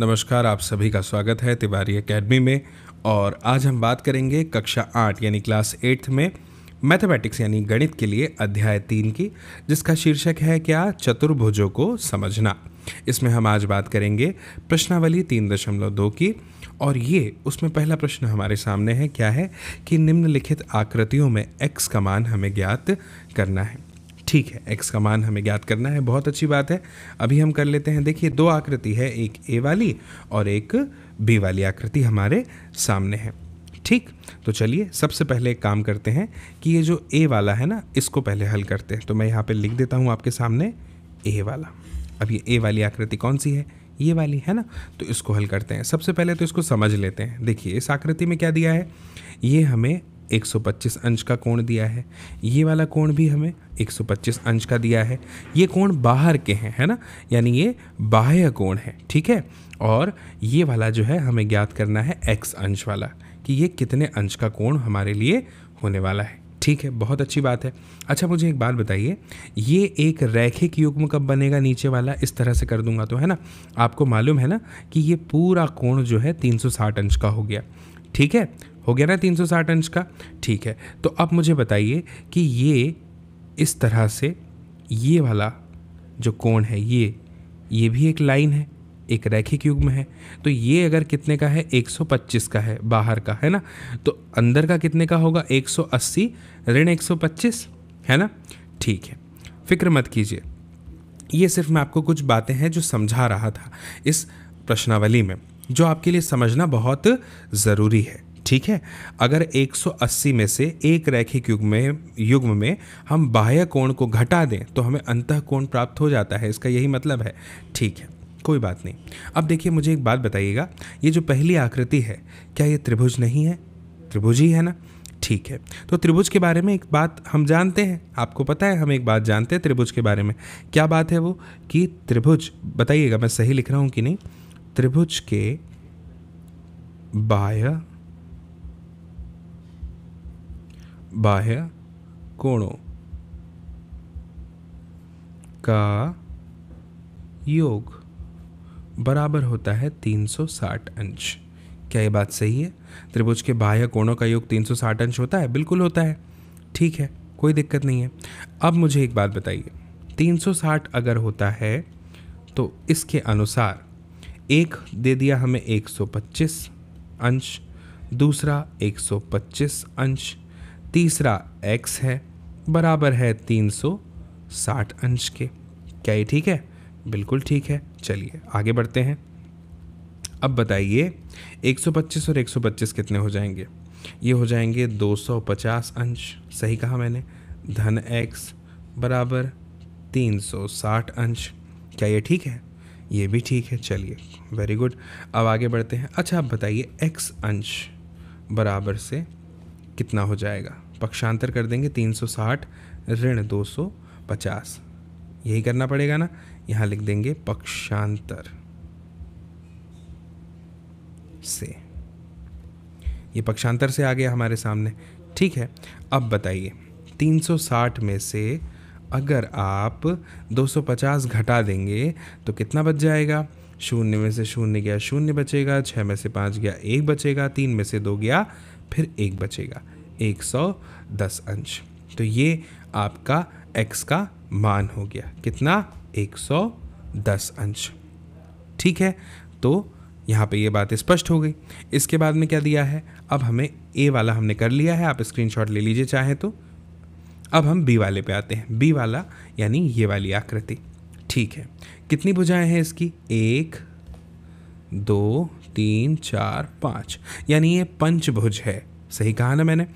नमस्कार आप सभी का स्वागत है तिवारी एकेडमी में और आज हम बात करेंगे कक्षा आठ यानी क्लास एट्थ में मैथमेटिक्स यानी गणित के लिए अध्याय तीन की जिसका शीर्षक है क्या चतुर्भुजों को समझना इसमें हम आज बात करेंगे प्रश्नावली तीन दशमलव दो की और ये उसमें पहला प्रश्न हमारे सामने है क्या है कि निम्नलिखित आकृतियों में एक्स का मान हमें ज्ञात करना है ठीक है एक्स का मान हमें ज्ञात करना है बहुत अच्छी बात है अभी हम कर लेते हैं देखिए दो आकृति है एक ए वाली और एक बी वाली आकृति हमारे सामने है ठीक तो चलिए सबसे पहले एक काम करते हैं कि ये जो ए वाला है ना इसको पहले हल करते हैं तो मैं यहाँ पे लिख देता हूँ आपके सामने ए वाला अब ये ए वाली आकृति कौन सी है ये वाली है ना तो इसको हल करते हैं सबसे पहले तो इसको समझ लेते हैं देखिए इस आकृति में क्या दिया है ये हमें 125 अंश का कोण दिया है ये वाला कोण भी हमें 125 अंश का दिया है ये कोण बाहर के हैं है ना यानी ये बाह्य कोण है ठीक है और ये वाला जो है हमें ज्ञात करना है एक्स अंश वाला कि ये कितने अंश का कोण हमारे लिए होने वाला है ठीक है बहुत अच्छी बात है अच्छा मुझे एक बात बताइए ये एक रैखिक युग्म कब बनेगा नीचे वाला इस तरह से कर दूंगा तो है ना आपको मालूम है ना कि ये पूरा कोण जो है 360 अंश का हो गया ठीक है हो गया ना 360 अंश का ठीक है तो अब मुझे बताइए कि ये इस तरह से ये वाला जो कोण है ये ये भी एक लाइन है एक रैखिक युग्म है तो ये अगर कितने का है 125 का है बाहर का है ना तो अंदर का कितने का होगा 180 ऋण एक है ना ठीक है फिक्र मत कीजिए ये सिर्फ मैं आपको कुछ बातें हैं जो समझा रहा था इस प्रश्नावली में जो आपके लिए समझना बहुत ज़रूरी है ठीक है अगर 180 में से एक रैखिक युग में युग्म में हम बाह्य कोण को घटा दें तो हमें अंत कोण प्राप्त हो जाता है इसका यही मतलब है ठीक है कोई बात नहीं अब देखिए मुझे एक बात बताइएगा ये जो पहली आकृति है क्या ये त्रिभुज नहीं है त्रिभुज ही है ना ठीक है तो त्रिभुज के बारे में एक बात हम जानते हैं आपको पता है हम एक बात जानते हैं त्रिभुज के बारे में क्या बात है वो कि त्रिभुज बताइएगा मैं सही लिख रहा हूँ कि नहीं त्रिभुज के बाह्य बाह्य कोणों का योग बराबर होता है 360 अंश क्या ये बात सही है त्रिभुज के बाह्य कोणों का योग 360 अंश होता है बिल्कुल होता है ठीक है कोई दिक्कत नहीं है अब मुझे एक बात बताइए 360 अगर होता है तो इसके अनुसार एक दे दिया हमें 125 अंश दूसरा 125 अंश तीसरा x है बराबर है 360 अंश के क्या ये ठीक है बिल्कुल ठीक है चलिए आगे बढ़ते हैं अब बताइए 125 और 125 कितने हो जाएंगे ये हो जाएंगे 250 अंश सही कहा मैंने धन x बराबर 360 अंश क्या ये ठीक है ये भी ठीक है चलिए वेरी गुड अब आगे बढ़ते हैं अच्छा आप बताइए x अंश बराबर से कितना हो जाएगा पक्षांतर कर देंगे तीन सौ साठ ऋण दो सौ पचास यही करना पड़ेगा ना यहाँ लिख देंगे पक्षांतर से ये पक्षांतर से आ गया हमारे सामने ठीक है अब बताइए 360 में से अगर आप 250 घटा देंगे तो कितना बच जाएगा शून्य में से शून्य गया शून्य बचेगा छः में से पाँच गया एक बचेगा तीन में से दो गया फिर एक बचेगा 110 अंश तो ये आपका x का मान हो गया कितना 110 अंश ठीक है तो यहाँ पे ये बात स्पष्ट हो गई इसके बाद में क्या दिया है अब हमें ए वाला हमने कर लिया है आप स्क्रीनशॉट ले लीजिए चाहें तो अब हम बी वाले पे आते हैं बी वाला यानी ये वाली आकृति ठीक है कितनी भुजाएं हैं इसकी एक दो तीन चार पाँच यानी ये पंचभुज है सही कहा ना मैंने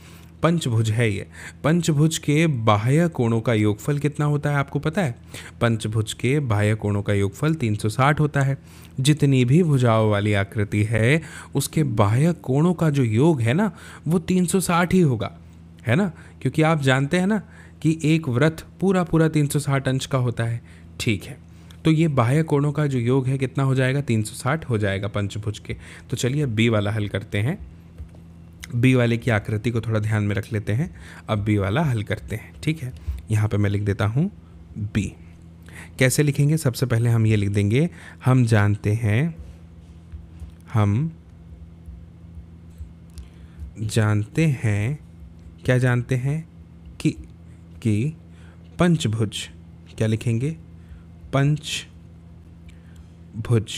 पंचभुज है ये पंचभुज के बाह्य कोणों का योगफल कितना होता है आपको पता है पंचभुज के बाह्य कोणों का योगफल 360 होता है जितनी भी भुजाओं वाली आकृति है उसके बाह्य कोणों का जो योग है ना वो 360 ही होगा है ना क्योंकि आप जानते हैं ना कि एक व्रत पूरा पूरा 360 अंश का होता है ठीक है तो ये बाह्य कोणों का जो योग है कितना हो जाएगा 360 हो जाएगा पंचभुज के तो चलिए बी वाला हल करते हैं बी वाले की आकृति को थोड़ा ध्यान में रख लेते हैं अब बी वाला हल करते हैं ठीक है यहाँ पे मैं लिख देता हूँ बी कैसे लिखेंगे सबसे पहले हम ये लिख देंगे हम जानते हैं हम जानते हैं क्या जानते हैं कि कि पंचभुज क्या लिखेंगे पंच भुज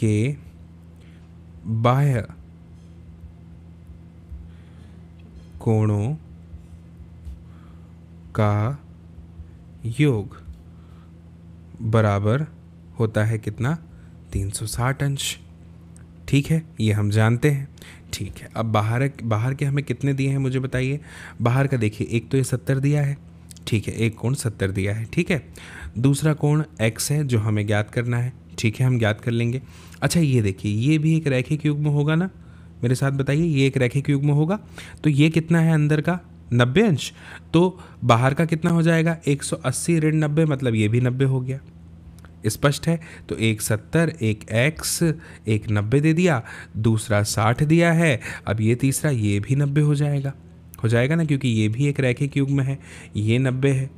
के बाह्य कोणों का योग बराबर होता है कितना 360 अंश ठीक है ये हम जानते हैं ठीक है अब बाहर बाहर के हमें कितने दिए हैं मुझे बताइए बाहर का देखिए एक तो ये सत्तर दिया है ठीक है एक कोण सत्तर दिया है ठीक है दूसरा कोण एक्स है जो हमें ज्ञात करना है ठीक है हम ज्ञात कर लेंगे अच्छा ये देखिए ये भी एक रैखिक युग्म होगा ना मेरे साथ बताइए ये एक रेखे युग्म में होगा तो ये कितना है अंदर का नब्बे अंश तो बाहर का कितना हो जाएगा 180 सौ अस्सी ऋण नब्बे मतलब ये भी नब्बे हो गया स्पष्ट है तो एक सत्तर एक एक्स एक नब्बे दे दिया दूसरा साठ दिया है अब ये तीसरा ये भी नब्बे हो जाएगा हो जाएगा ना क्योंकि ये भी एक रैखिक युग्म में है ये नब्बे है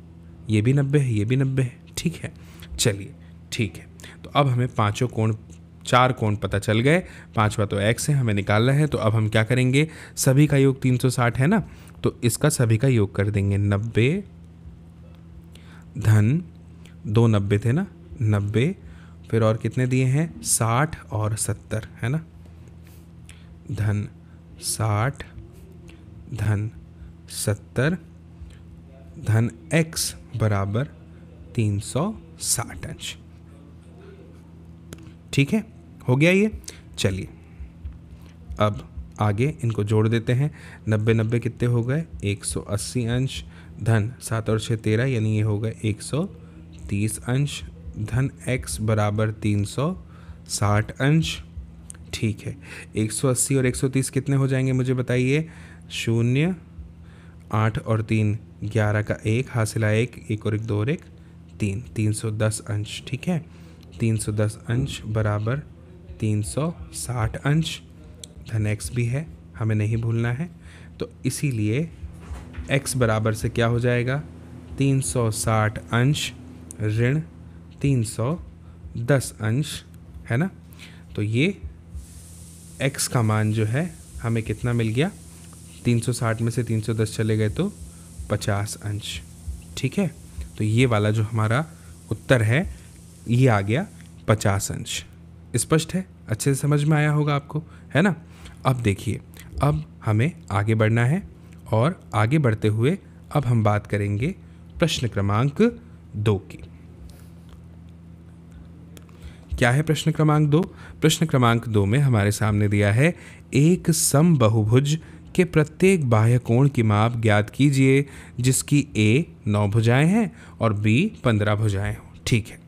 ये भी नब्बे है ये भी नब्बे है ठीक है चलिए ठीक है तो अब हमें पाँचों कोण चार कोण पता चल गए पांचवा तो एक्स है हमें निकालना है तो अब हम क्या करेंगे सभी का योग 360 है ना तो इसका सभी का योग कर देंगे नब्बे धन दो नब्बे थे ना नब्बे फिर और कितने दिए हैं साठ और सत्तर है ना धन साठ धन सत्तर धन एक्स बराबर तीन सौ साठ अंश ठीक है हो गया ये चलिए अब आगे इनको जोड़ देते हैं नब्बे नब्बे कितने हो गए 180 अंश धन सात और छः तेरह यानी ये हो गए 130 अंश धन x बराबर 360 अंश ठीक है 180 और 130 कितने हो जाएंगे मुझे बताइए शून्य आठ और तीन ग्यारह का एक आए एक एक और एक दो और एक तीन तीन सौ दस अंश ठीक है तीन सौ दस अंश बराबर 360 अंश धन एक्स भी है हमें नहीं भूलना है तो इसीलिए एक्स बराबर से क्या हो जाएगा 360 अंश ऋण 310 अंश है ना तो ये x का मान जो है हमें कितना मिल गया 360 में से 310 चले गए तो 50 अंश ठीक है तो ये वाला जो हमारा उत्तर है ये आ गया 50 अंश स्पष्ट है अच्छे से समझ में आया होगा आपको है ना अब देखिए अब हमें आगे बढ़ना है और आगे बढ़ते हुए अब हम बात करेंगे प्रश्न क्रमांक दो की क्या है प्रश्न क्रमांक दो प्रश्न क्रमांक दो में हमारे सामने दिया है एक सम बहुभुज के प्रत्येक बाह्य कोण की माप ज्ञात कीजिए जिसकी ए नौ भुजाएं हैं और बी पंद्रह भुजाएं हों ठीक है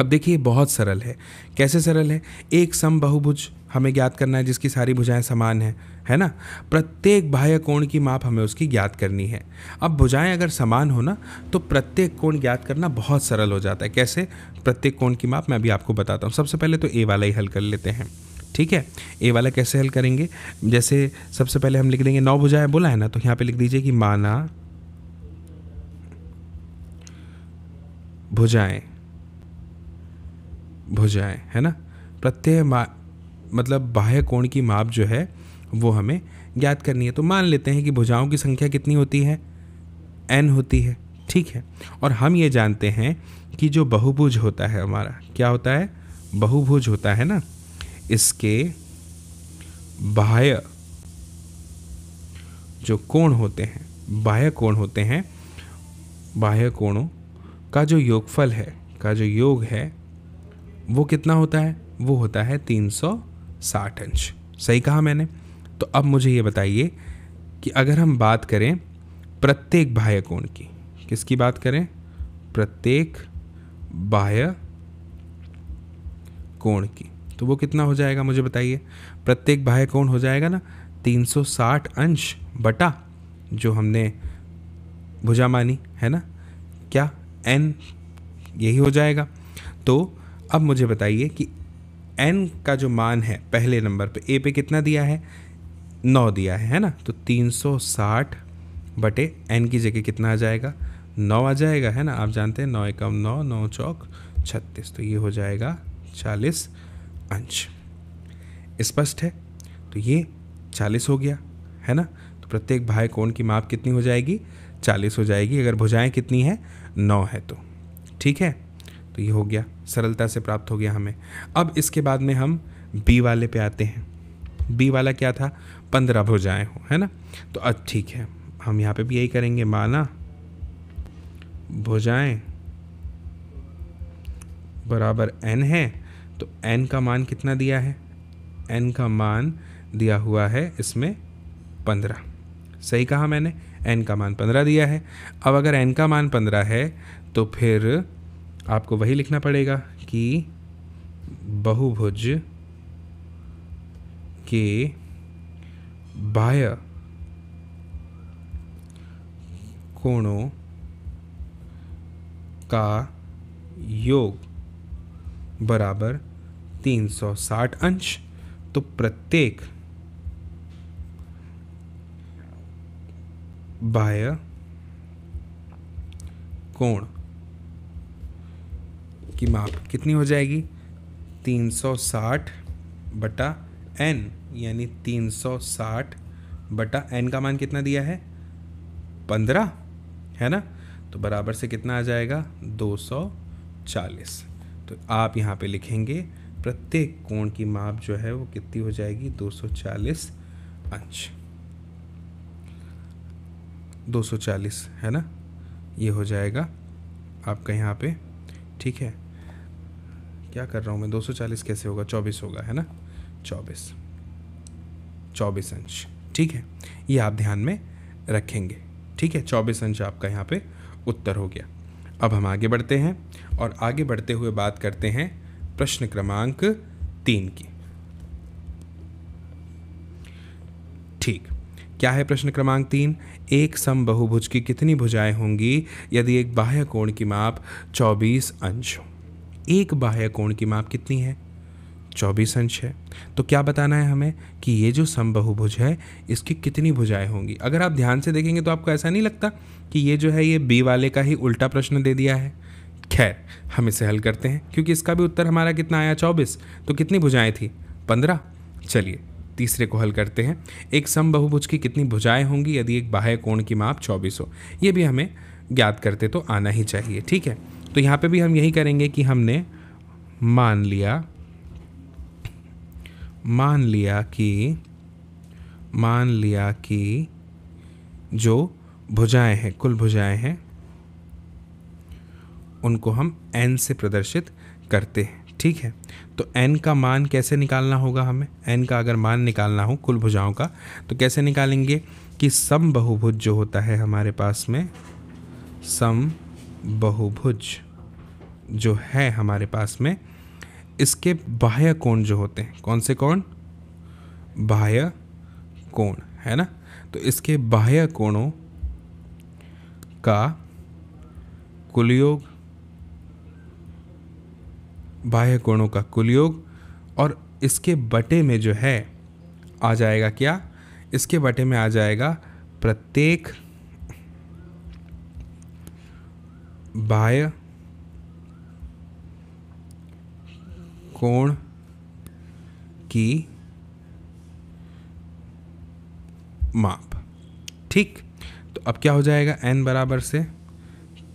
अब देखिए बहुत सरल है कैसे सरल है एक सम बहुभुज हमें ज्ञात करना है जिसकी सारी भुजाएं समान हैं है ना प्रत्येक बाह्य कोण की माप हमें उसकी ज्ञात करनी है अब भुजाएं अगर समान हो ना तो प्रत्येक कोण ज्ञात करना बहुत सरल हो जाता है कैसे प्रत्येक कोण की माप मैं अभी आपको बताता हूँ सबसे पहले तो ए वाला ही हल कर लेते हैं ठीक है ए वाला कैसे हल करेंगे जैसे सबसे पहले हम लिख देंगे नौ भुजाएं बोला है ना तो यहाँ पे लिख दीजिए कि माना भुजाएं भुजाएं है ना प्रत्यय मतलब बाह्य कोण की माप जो है वो हमें ज्ञात करनी है तो मान लेते हैं कि भुजाओं की संख्या कितनी होती है एन होती है ठीक है और हम ये जानते हैं कि जो बहुभुज होता है हमारा क्या होता है बहुभुज होता है ना इसके बाह्य जो कोण होते हैं बाह्य कोण होते हैं बाह्य कोणों का जो योगफल है का जो योग है वो कितना होता है वो होता है 360 अंश सही कहा मैंने तो अब मुझे ये बताइए कि अगर हम बात करें प्रत्येक बाह्य कोण की किसकी बात करें प्रत्येक बाह्य कोण की तो वो कितना हो जाएगा मुझे बताइए प्रत्येक बाह्य कोण हो जाएगा ना 360 अंश बटा जो हमने भुजा मानी है ना क्या एन यही हो जाएगा तो अब मुझे बताइए कि एन का जो मान है पहले नंबर पे ए पे कितना दिया है नौ दिया है है ना तो तीन सौ साठ बटे एन की जगह कितना आ जाएगा नौ आ जाएगा है ना आप जानते हैं नौ एकम नौ नौ चौक छत्तीस तो ये हो जाएगा चालीस अंश स्पष्ट है तो ये चालीस हो गया है ना तो प्रत्येक भाई कोण की माप कितनी हो जाएगी चालीस हो जाएगी अगर भुजाएं कितनी है नौ है तो ठीक है तो ये हो गया सरलता से प्राप्त हो गया हमें अब इसके बाद में हम बी वाले पे आते हैं बी वाला क्या था पंद्रह भुजाएं हो है ना तो अब ठीक है हम यहाँ पे भी यही करेंगे माना भुजाएं बराबर एन है तो एन का मान कितना दिया है एन का मान दिया हुआ है इसमें पंद्रह सही कहा मैंने एन का मान पंद्रह दिया है अब अगर एन का मान पंद्रह है तो फिर आपको वही लिखना पड़ेगा कि बहुभुज के बाह्य कोणों का योग बराबर 360 अंश तो प्रत्येक बाह्य कोण की माप कितनी हो जाएगी 360 बटा एन यानी 360 बटा एन का मान कितना दिया है 15 है ना तो बराबर से कितना आ जाएगा 240 तो आप यहाँ पे लिखेंगे प्रत्येक कोण की माप जो है वो कितनी हो जाएगी 240 अंश 240 है ना ये हो जाएगा आपका यहाँ पे ठीक है क्या कर रहा हूँ मैं 240 कैसे होगा 24 होगा है ना 24 24 अंश ठीक है ये आप ध्यान में रखेंगे ठीक है 24 अंश आपका यहाँ पे उत्तर हो गया अब हम आगे बढ़ते हैं और आगे बढ़ते हुए बात करते हैं प्रश्न क्रमांक तीन की ठीक क्या है प्रश्न क्रमांक तीन एक सम बहुभुज की कितनी भुजाएं होंगी यदि एक बाह्य कोण की माप 24 अंश हो एक बाह्य कोण की माप कितनी है चौबीस अंश है तो क्या बताना है हमें कि ये जो समबहुभुज है इसकी कितनी भुजाएं होंगी अगर आप ध्यान से देखेंगे तो आपको ऐसा नहीं लगता कि ये जो है ये बी वाले का ही उल्टा प्रश्न दे दिया है खैर हम इसे हल करते हैं क्योंकि इसका भी उत्तर हमारा कितना आया चौबीस तो कितनी भुजाएं थी पंद्रह चलिए तीसरे को हल करते हैं एक सम बहुभुज की कितनी भुजाएं होंगी यदि एक बाह्य कोण की माप चौबीस हो ये भी हमें ज्ञात करते तो आना ही चाहिए ठीक है तो यहाँ पे भी हम यही करेंगे कि हमने मान लिया मान लिया कि मान लिया कि जो भुजाएं हैं कुल भुजाएं हैं उनको हम एन से प्रदर्शित करते हैं ठीक है तो एन का मान कैसे निकालना होगा हमें एन का अगर मान निकालना हो कुल भुजाओं का तो कैसे निकालेंगे कि सम बहुभुज जो होता है हमारे पास में सम बहुभुज जो है हमारे पास में इसके बाह्य कोण जो होते हैं कौन से कोण बाह्य कोण है ना तो इसके बाह्य कोणों का कुल योग बाह्य कोणों का कुल योग और इसके बटे में जो है आ जाएगा क्या इसके बटे में आ जाएगा प्रत्येक बाह्य कोण की माप ठीक तो अब क्या हो जाएगा एन बराबर से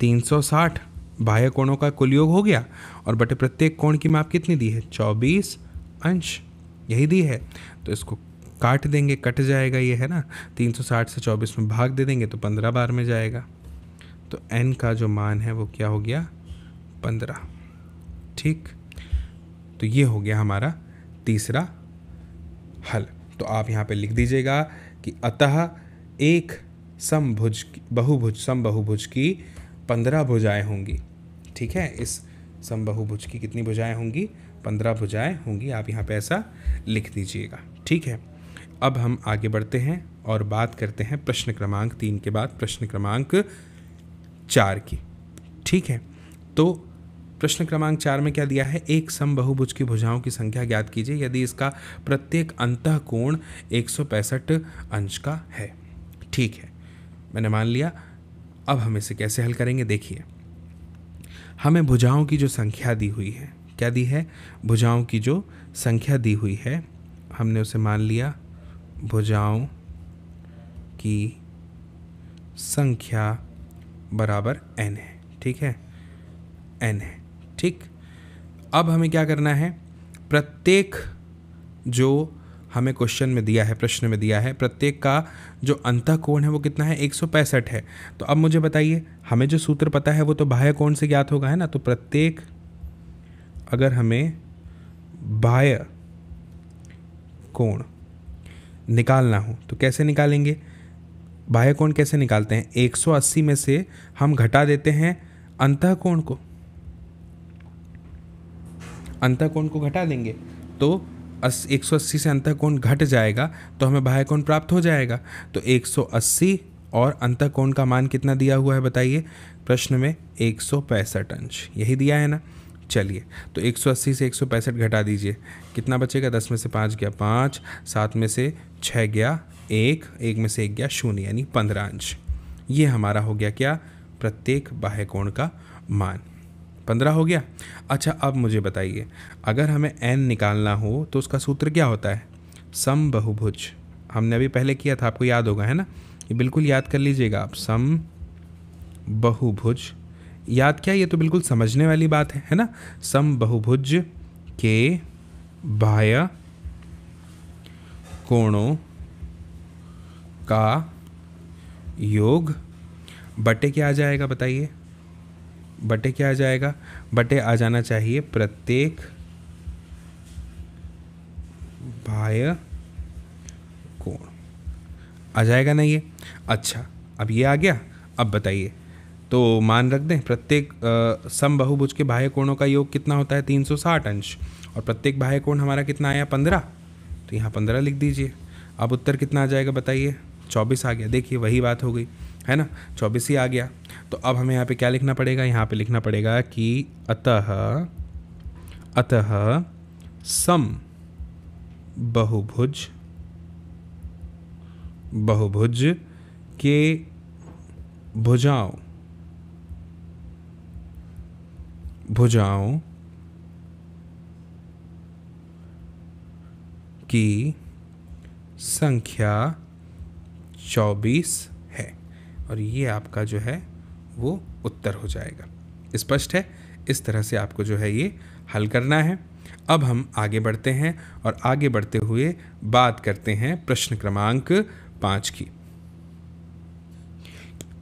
360 बाह्य कोणों का कुल योग हो गया और बटे प्रत्येक कोण की माप कितनी दी है 24 अंश यही दी है तो इसको काट देंगे कट जाएगा ये है ना 360 से 24 में भाग दे देंगे तो 15 बार में जाएगा तो एन का जो मान है वो क्या हो गया पंद्रह ठीक तो ये हो गया हमारा तीसरा हल तो आप यहाँ पे लिख दीजिएगा कि अतः एक समभुज बहुभुज समबहुभुज की पंद्रह भुजाएं होंगी ठीक है इस समबहुभुज की कितनी भुजाएं होंगी पंद्रह भुजाएं होंगी आप यहाँ पे ऐसा लिख दीजिएगा ठीक है अब हम आगे बढ़ते हैं और बात करते हैं प्रश्न क्रमांक तीन के बाद प्रश्न क्रमांक चार की ठीक है तो प्रश्न क्रमांक चार में क्या दिया है एक सम बहुभुज की भुजाओं की संख्या ज्ञात कीजिए यदि इसका प्रत्येक अंत कोण एक अंश का है ठीक है मैंने मान लिया अब हम इसे कैसे हल करेंगे देखिए हमें भुजाओं की जो संख्या दी हुई है क्या दी है भुजाओं की जो संख्या दी हुई है हमने उसे मान लिया भुजाओं की संख्या बराबर एन है ठीक है एन है ठीक अब हमें क्या करना है प्रत्येक जो हमें क्वेश्चन में दिया है प्रश्न में दिया है प्रत्येक का जो अंत कोण है वो कितना है एक है तो अब मुझे बताइए हमें जो सूत्र पता है वो तो बाह्य कोण से ज्ञात होगा है ना तो प्रत्येक अगर हमें बाह्य कोण निकालना हो तो कैसे निकालेंगे बाह्य कोण कैसे निकालते हैं 180 में से हम घटा देते हैं अंत कोण को अंत कोण को घटा देंगे तो एक सौ अस्सी से अंत कोण घट जाएगा तो हमें बाह्य कोण प्राप्त हो जाएगा तो 180 और अंत कोण का मान कितना दिया हुआ है बताइए प्रश्न में एक अंश यही दिया है ना चलिए तो 180 से एक घटा दीजिए कितना बचेगा दस में से पाँच गया पाँच सात में से छः गया एक एक में से एक गया शून्य यानी पंद्रह अंश ये हमारा हो गया क्या प्रत्येक बाह्य कोण का मान पंद्रह हो गया अच्छा अब मुझे बताइए अगर हमें एन निकालना हो तो उसका सूत्र क्या होता है सम बहुभुज हमने अभी पहले किया था आपको याद होगा है ना ये बिल्कुल याद कर लीजिएगा आप सम बहुभुज याद क्या ये तो बिल्कुल समझने वाली बात है है ना सम बहुभुज के बाह्य कोणों का योग बटे क्या आ जाएगा बताइए बटे क्या आ जाएगा बटे आ जाना चाहिए प्रत्येक बाह्य कोण आ जाएगा ना ये अच्छा अब ये आ गया अब बताइए तो मान रख दें प्रत्येक सम बहुभुज के बाह्य कोणों का योग कितना होता है 360 अंश और प्रत्येक बाह्य कोण हमारा कितना आया 15 तो यहाँ 15 लिख दीजिए अब उत्तर कितना आ जाएगा बताइए चौबीस आ गया देखिए वही बात हो गई है ना चौबीस ही आ गया तो अब हमें यहाँ पे क्या लिखना पड़ेगा यहाँ पे लिखना पड़ेगा कि अतः अतः सम बहुभुज बहुभुज के भुजाओं भुजाओं की संख्या चौबीस है और ये आपका जो है वो उत्तर हो जाएगा स्पष्ट है इस तरह से आपको जो है ये हल करना है अब हम आगे बढ़ते हैं और आगे बढ़ते हुए बात करते हैं प्रश्न क्रमांक पाँच की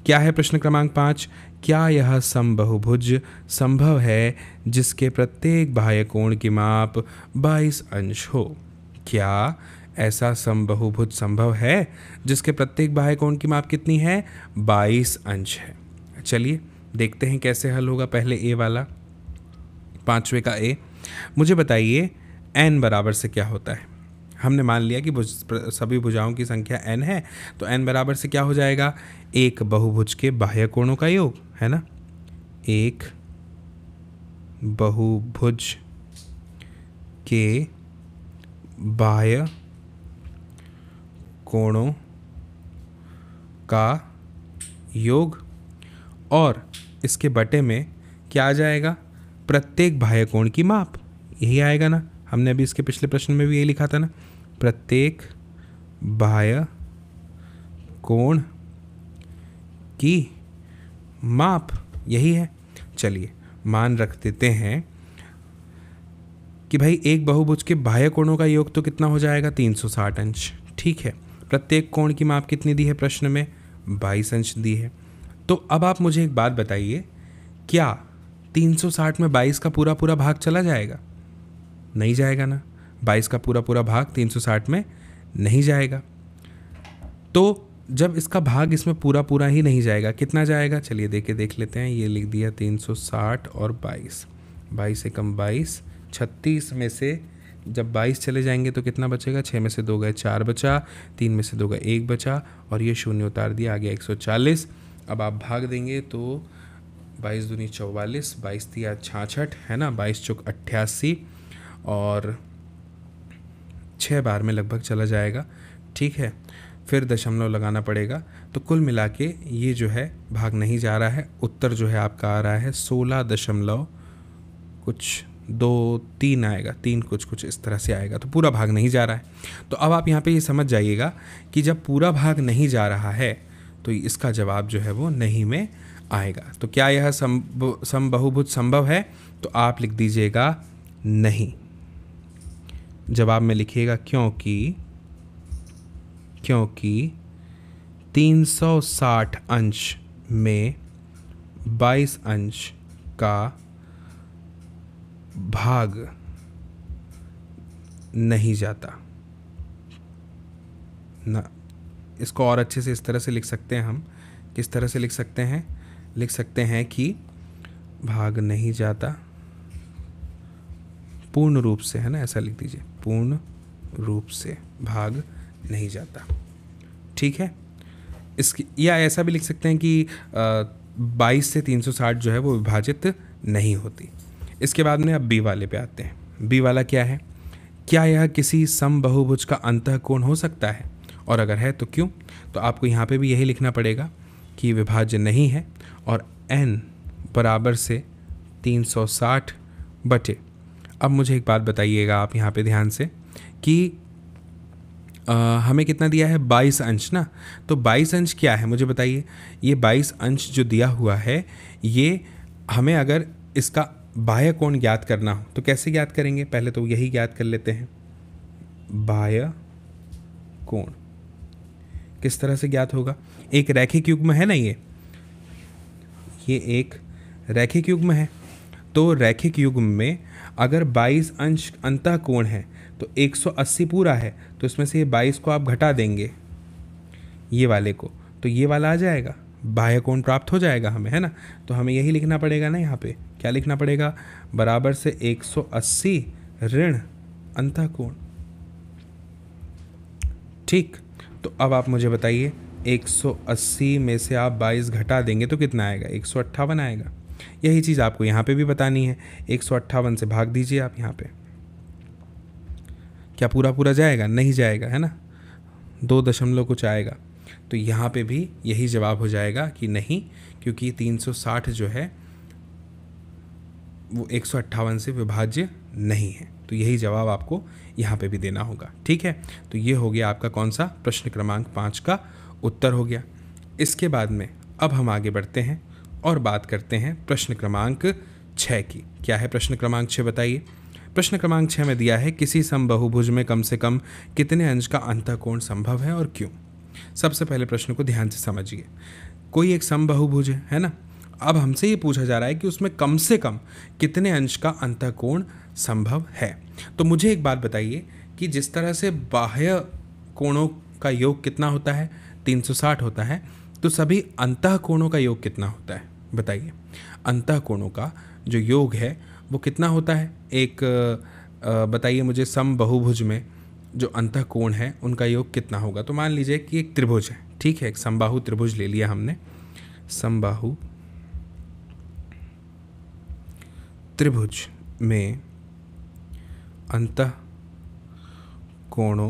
क्या है प्रश्न क्रमांक पाँच क्या यह समबहुभुज संभव है जिसके प्रत्येक बाह्य कोण की माप 22 अंश हो क्या ऐसा समबहुभुज संभव है जिसके प्रत्येक बाह्य कोण की माप कितनी है 22 अंश है चलिए देखते हैं कैसे हल होगा पहले ए वाला पाँचवें का ए मुझे बताइए एन बराबर से क्या होता है हमने मान लिया कि भुज, सभी भुजाओं की संख्या एन है तो एन बराबर से क्या हो जाएगा एक बहुभुज के बाह्य कोणों का योग है ना एक बहुभुज के बाह्य कोणों का योग और इसके बटे में क्या आ जाएगा प्रत्येक बाह्य कोण की माप यही आएगा ना हमने अभी इसके पिछले प्रश्न में भी यही लिखा था ना प्रत्येक बाह्य कोण की माप यही है चलिए मान रख देते हैं कि भाई एक बहुभुज के बाह्य कोणों का योग तो कितना हो जाएगा 360 अंश ठीक है प्रत्येक कोण की माप कितनी दी है प्रश्न में बाईस अंश दी है तो अब आप मुझे एक बात बताइए क्या 360 में 22 का पूरा पूरा भाग चला जाएगा नहीं जाएगा ना 22 का पूरा पूरा भाग 360 में नहीं जाएगा तो जब इसका भाग इसमें पूरा पूरा ही नहीं जाएगा कितना जाएगा चलिए देखे देख लेते हैं ये लिख दिया 360 और 22 22 एकम 22 36 में से जब बाईस चले जाएंगे तो कितना बचेगा छः में से दो गए चार बचा तीन में से दो गए एक बचा और ये शून्य उतार दिया आ गया एक सौ चालीस अब आप भाग देंगे तो बाईस दूनी चौवालीस बाईस दिया छाछठ है ना बाईस चौक अट्ठासी और छः बार में लगभग चला जाएगा ठीक है फिर दशमलव लगाना पड़ेगा तो कुल मिला के ये जो है भाग नहीं जा रहा है उत्तर जो है आपका आ रहा है सोलह दशमलव कुछ दो तीन आएगा तीन कुछ कुछ इस तरह से आएगा तो पूरा भाग नहीं जा रहा है तो अब आप यहाँ पे ये यह समझ जाइएगा कि जब पूरा भाग नहीं जा रहा है तो इसका जवाब जो है वो नहीं में आएगा तो क्या यह समबहुभुज संभव है तो आप लिख दीजिएगा नहीं जवाब में लिखिएगा क्योंकि क्योंकि 360 अंश में 22 अंश का भाग नहीं जाता ना इसको और अच्छे से इस तरह से लिख सकते हैं हम किस तरह से लिख सकते हैं लिख सकते हैं कि भाग नहीं जाता पूर्ण रूप से है ना ऐसा लिख दीजिए पूर्ण रूप से भाग नहीं जाता ठीक है इसकी या ऐसा भी लिख सकते हैं कि बाईस से 360 जो है वो विभाजित नहीं होती इसके बाद में अब बी वाले पे आते हैं बी वाला क्या है क्या यह किसी सम बहुभुज का अंत कोण हो सकता है और अगर है तो क्यों तो आपको यहाँ पे भी यही लिखना पड़ेगा कि विभाज्य नहीं है और n बराबर से 360 बटे अब मुझे एक बात बताइएगा आप यहाँ पे ध्यान से कि आ, हमें कितना दिया है 22 अंश ना तो 22 अंश क्या है मुझे बताइए ये 22 अंश जो दिया हुआ है ये हमें अगर इसका बाह्य कोण ज्ञात करना हो तो कैसे ज्ञात करेंगे पहले तो यही ज्ञात कर लेते हैं बाह्य कोण किस तरह से ज्ञात होगा एक रैखिक युग्म है ना ये ये एक रैखिक युग्म है तो रैखिक युग्म में अगर 22 अंश अंतः कोण है तो 180 पूरा है तो इसमें से ये 22 को आप घटा देंगे ये वाले को तो ये वाला आ जाएगा बाह्य कोण प्राप्त हो जाएगा हमें है ना तो हमें यही लिखना पड़ेगा ना यहाँ पे क्या लिखना पड़ेगा बराबर से 180 ऋण कोण ठीक तो अब आप मुझे बताइए 180 में से आप 22 घटा देंगे तो कितना आएगा एक आएगा यही चीज़ आपको यहां पे भी बतानी है एक से भाग दीजिए आप यहां पे क्या पूरा पूरा जाएगा नहीं जाएगा है ना दो दशमलव कुछ आएगा तो यहाँ पे भी यही जवाब हो जाएगा कि नहीं क्योंकि 360 जो है वो एक से विभाज्य नहीं है तो यही जवाब आपको यहाँ पे भी देना होगा ठीक है तो ये हो गया आपका कौन सा प्रश्न क्रमांक पाँच का उत्तर हो गया इसके बाद में अब हम आगे बढ़ते हैं और बात करते हैं प्रश्न क्रमांक छः की क्या है प्रश्न क्रमांक छः बताइए प्रश्न क्रमांक छः में दिया है किसी समबहुभुज में कम से कम कितने अंश का कोण संभव है और क्यों सबसे पहले प्रश्न को ध्यान से समझिए कोई एक समबहुभुज है है ना अब हमसे ये पूछा जा रहा है कि उसमें कम से कम कितने अंश का अंतकोण संभव है तो मुझे एक बात बताइए कि जिस तरह से बाह्य कोणों का योग कितना होता है 360 होता है तो सभी अंतः कोणों का योग कितना होता है बताइए अंतः कोणों का जो योग है वो कितना होता है एक बताइए मुझे सम बहुभुज में जो अंतः कोण है उनका योग कितना होगा तो मान लीजिए कि एक त्रिभुज है ठीक है एक समबाहु त्रिभुज ले लिया हमने समबाहु त्रिभुज में अंत कोणों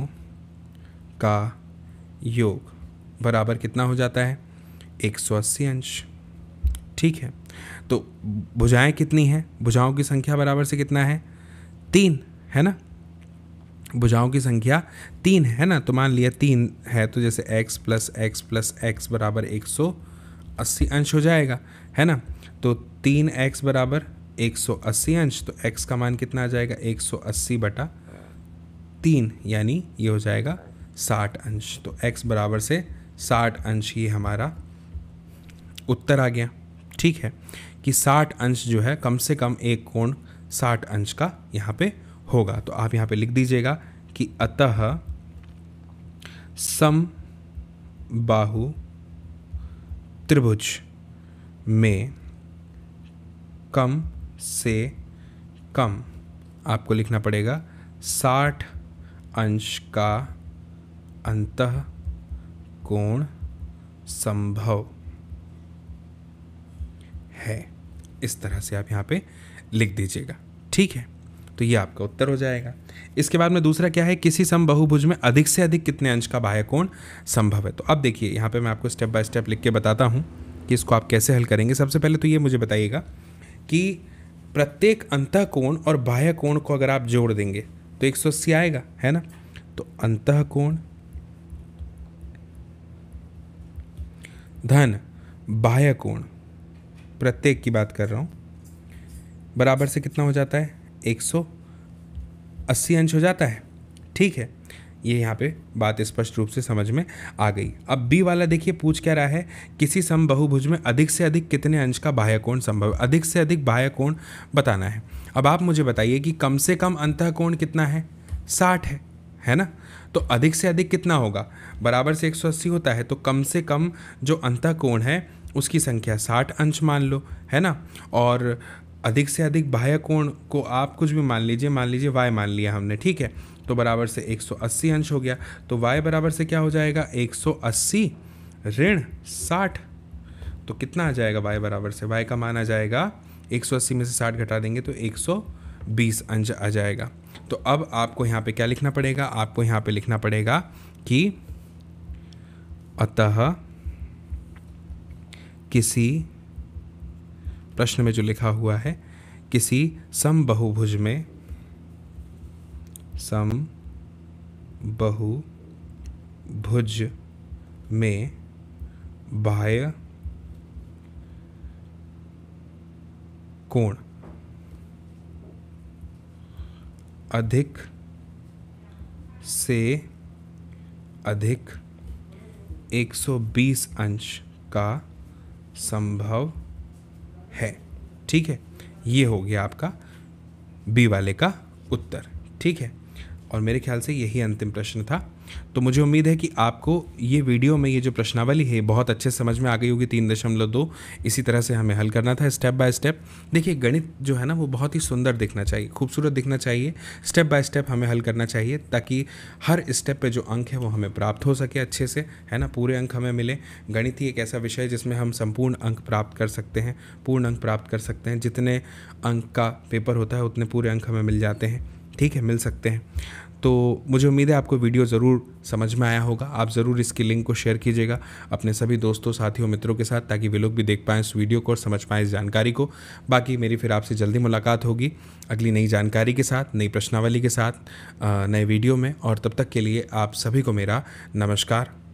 का योग बराबर कितना हो जाता है 180 अंश ठीक है तो भुजाएं कितनी हैं भुजाओं की संख्या बराबर से कितना है तीन है ना भुजाओं की संख्या तीन है ना तो मान लिया तीन है तो जैसे x plus x plus x बराबर एक सौ अस्सी अंश हो जाएगा है ना तो तीन एक्स बराबर 180 अंश तो x का मान कितना आ जाएगा 180 बटा तीन यानी ये हो जाएगा 60 अंश तो x बराबर से 60 अंश ये हमारा उत्तर आ गया ठीक है कि 60 अंश जो है कम से कम एक कोण 60 अंश का यहाँ पे होगा तो आप यहाँ पे लिख दीजिएगा कि अतः सम बाहु त्रिभुज में कम से कम आपको लिखना पड़ेगा साठ अंश का अंत कोण संभव है इस तरह से आप यहाँ पे लिख दीजिएगा ठीक है तो ये आपका उत्तर हो जाएगा इसके बाद में दूसरा क्या है किसी सम बहुभुज में अधिक से अधिक कितने अंश का बाह्य कोण संभव है तो अब देखिए यहाँ पे मैं आपको स्टेप बाय स्टेप लिख के बताता हूँ कि इसको आप कैसे हल करेंगे सबसे पहले तो ये मुझे बताइएगा कि प्रत्येक अंत कोण और बाह्य कोण को अगर आप जोड़ देंगे तो एक सौ अस्सी आएगा है ना तो अंत कोण धन बाह्य कोण प्रत्येक की बात कर रहा हूँ बराबर से कितना हो जाता है एक सौ अस्सी अंश हो जाता है ठीक है ये यहाँ पे बात स्पष्ट रूप से समझ में आ गई अब बी वाला देखिए पूछ क्या रहा है किसी सम बहुभुज में अधिक से अधिक कितने अंश का बाह्य कोण संभव अधिक से अधिक बाह्य कोण बताना है अब आप मुझे बताइए कि कम से कम अंतः कोण कितना है साठ है है ना तो अधिक से अधिक कितना होगा बराबर से एक होता है तो कम से कम जो अंतः कोण है उसकी संख्या साठ अंश मान लो है ना और अधिक से अधिक बाह्य कोण को आप कुछ भी मान लीजिए मान लीजिए वाई मान लिया हमने ठीक है तो बराबर से 180 अंश हो गया तो y बराबर से क्या हो जाएगा 180 ऋण साठ तो कितना आ जाएगा y बराबर से y का मान आ जाएगा 180 में से 60 घटा देंगे तो 120 अंश आ जाएगा तो अब आपको यहाँ पे क्या लिखना पड़ेगा आपको यहाँ पे लिखना पड़ेगा कि अतः किसी प्रश्न में जो लिखा हुआ है किसी समबहुभुज में सम बहु भुज में बाह्य कोण अधिक से अधिक 120 अंश का संभव है ठीक है ये हो गया आपका बी वाले का उत्तर ठीक है और मेरे ख्याल से यही अंतिम प्रश्न था तो मुझे उम्मीद है कि आपको ये वीडियो में ये जो प्रश्नावली है बहुत अच्छे समझ में आ गई होगी तीन दशमलव दो इसी तरह से हमें हल करना था स्टेप बाय स्टेप देखिए गणित जो है ना वो बहुत ही सुंदर दिखना चाहिए खूबसूरत दिखना चाहिए स्टेप बाय स्टेप हमें हल करना चाहिए ताकि हर स्टेप पर जो अंक है वो हमें प्राप्त हो सके अच्छे से है ना पूरे अंक हमें मिले गणित ही एक ऐसा विषय है जिसमें हम संपूर्ण अंक प्राप्त कर सकते हैं पूर्ण अंक प्राप्त कर सकते हैं जितने अंक का पेपर होता है उतने पूरे अंक हमें मिल जाते हैं ठीक है मिल सकते हैं तो मुझे उम्मीद है आपको वीडियो ज़रूर समझ में आया होगा आप ज़रूर इसकी लिंक को शेयर कीजिएगा अपने सभी दोस्तों साथियों मित्रों के साथ ताकि वे लोग भी देख पाएँ इस वीडियो को और समझ पाएँ इस जानकारी को बाकी मेरी फिर आपसे जल्दी मुलाकात होगी अगली नई जानकारी के साथ नई प्रश्नावली के साथ नए वीडियो में और तब तक के लिए आप सभी को मेरा नमस्कार